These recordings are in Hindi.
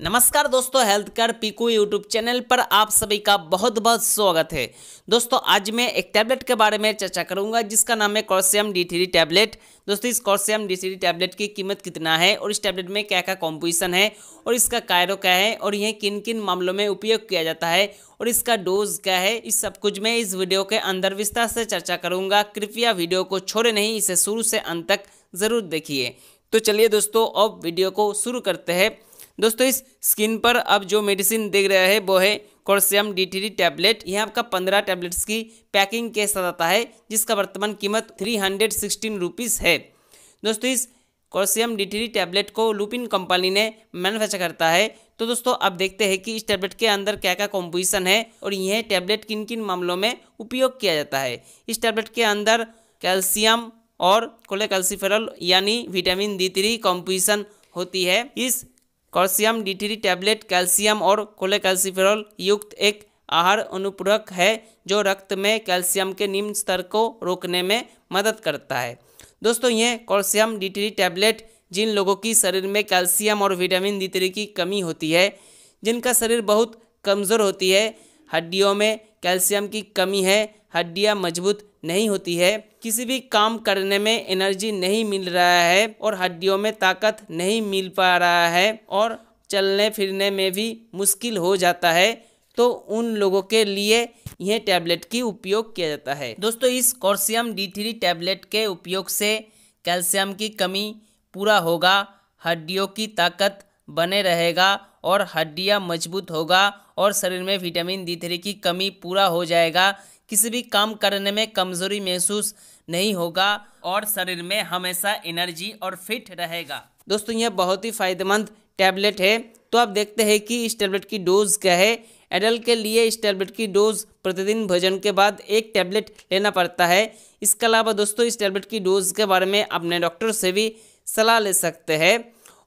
नमस्कार दोस्तों हेल्थ केयर पीकू यूट्यूब चैनल पर आप सभी का बहुत बहुत स्वागत है दोस्तों आज मैं एक टैबलेट के बारे में चर्चा करूंगा जिसका नाम है कॉर्सियम डी थ्री टैबलेट दोस्तों इस कॉर्सियम डी थ्री टैबलेट की कीमत कितना है और इस टैबलेट में क्या क्या कॉम्पोजिशन है और इसका कायरो क्या है और यह किन किन मामलों में उपयोग किया जाता है और इसका डोज क्या है इस सब कुछ मैं इस वीडियो के अंदर विस्तार से चर्चा करूँगा कृपया वीडियो को छोड़े नहीं इसे शुरू से अंत तक ज़रूर देखिए तो चलिए दोस्तों अब वीडियो को शुरू करते हैं दोस्तों इस स्किन पर अब जो मेडिसिन देख रहे हैं वो है कोर्सियम डी टैबलेट यह आपका पंद्रह टैबलेट्स की पैकिंग के साथ आता है जिसका वर्तमान कीमत थ्री हंड्रेड सिक्सटीन रुपीज़ है दोस्तों इस कोर्सियम डी टैबलेट को लुपिन कंपनी ने मैनुफैक्चर करता है तो दोस्तों अब देखते हैं कि इस टैबलेट के अंदर क्या क्या कॉम्पोजिशन है और यह टैबलेट किन किन मामलों में उपयोग किया जाता है इस टैबलेट के अंदर कैल्शियम और कोलेकल्सीफेरल यानी विटामिन डी थ्री कॉम्पोजिशन होती है इस कॉल्शियम डीटीडी टैबलेट कैल्शियम और कोलेकैल्सिफेरॉल युक्त एक आहार अनुपूरक है जो रक्त में कैल्शियम के निम्न स्तर को रोकने में मदद करता है दोस्तों ये कैल्शियम डीटीडी टैबलेट जिन लोगों की शरीर में कैल्शियम और विटामिन डी की कमी होती है जिनका शरीर बहुत कमज़ोर होती है हड्डियों में कैल्शियम की कमी है हड्डियाँ मजबूत नहीं होती है किसी भी काम करने में एनर्जी नहीं मिल रहा है और हड्डियों में ताकत नहीं मिल पा रहा है और चलने फिरने में भी मुश्किल हो जाता है तो उन लोगों के लिए यह टैबलेट की उपयोग किया जाता है दोस्तों इस कॉर्सियम डी थ्री टैबलेट के उपयोग से कैल्शियम की कमी पूरा होगा हड्डियों की ताकत बने रहेगा और हड्डियाँ मजबूत होगा और शरीर में विटामिन डी थ्री की कमी पूरा हो जाएगा किसी भी काम करने में कमज़ोरी महसूस नहीं होगा और शरीर में हमेशा एनर्जी और फिट रहेगा दोस्तों यह बहुत ही फायदेमंद टैबलेट है तो आप देखते हैं कि इस टैबलेट की डोज़ क्या है एडल्ट के लिए इस टैबलेट की डोज प्रतिदिन भोजन के बाद एक टैबलेट लेना पड़ता है इसके अलावा दोस्तों इस टैबलेट की डोज के बारे में अपने डॉक्टर से भी सलाह ले सकते हैं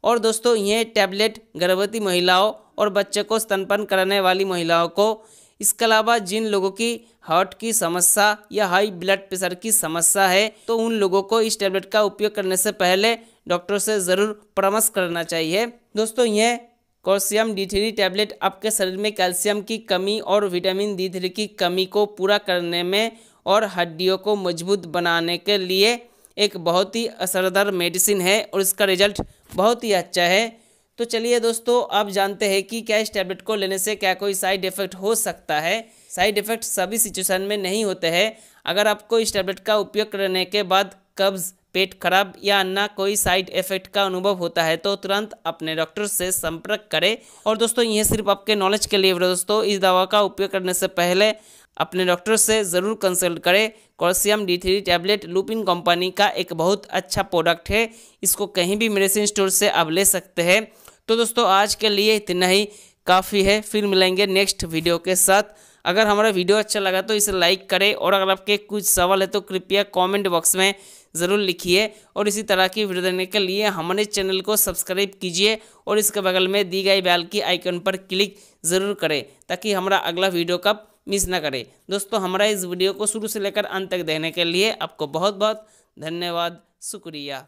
और दोस्तों यह टैबलेट गर्भवती महिलाओं और बच्चे को स्तनपन कराने वाली महिलाओं को इसके अलावा जिन लोगों की हार्ट की समस्या या हाई ब्लड प्रेशर की समस्या है तो उन लोगों को इस टैबलेट का उपयोग करने से पहले डॉक्टर से ज़रूर परामर्श करना चाहिए दोस्तों यह कैल्शियम डी थ्री टैबलेट आपके शरीर में कैल्शियम की कमी और विटामिन डी थ्री की कमी को पूरा करने में और हड्डियों को मजबूत बनाने के लिए एक बहुत ही असरदार मेडिसिन है और इसका रिजल्ट बहुत ही अच्छा है तो चलिए दोस्तों अब जानते हैं कि क्या इस टैबलेट को लेने से क्या कोई साइड इफेक्ट हो सकता है साइड इफेक्ट सभी सिचुएशन में नहीं होते हैं अगर आपको इस टैबलेट का उपयोग करने के बाद कब्ज़ पेट खराब या अन्य कोई साइड इफेक्ट का अनुभव होता है तो तुरंत अपने डॉक्टर से संपर्क करें और दोस्तों यह सिर्फ आपके नॉलेज के लिए दोस्तों इस दवा का उपयोग करने से पहले अपने डॉक्टर से ज़रूर कंसल्ट करें calcium D three tablet Lupin company का एक बहुत अच्छा प्रोडक्ट है इसको कहीं भी मेडिसिन स्टोर से आप ले सकते हैं तो दोस्तों आज के लिए इतना ही काफ़ी है फिर मिलेंगे नेक्स्ट वीडियो के साथ अगर हमारा वीडियो अच्छा लगा तो इसे लाइक करें और अगर आपके कुछ सवाल है तो कृपया कमेंट बॉक्स में ज़रूर लिखिए और इसी तरह की वीडियो देने के लिए हमारे चैनल को सब्सक्राइब कीजिए और इसके बगल में दी गई बैल की आइकन पर क्लिक ज़रूर करें ताकि हमारा अगला वीडियो कब मिस ना करें दोस्तों हमारा इस वीडियो को शुरू से लेकर अंत तक देने के लिए आपको बहुत बहुत धन्यवाद शुक्रिया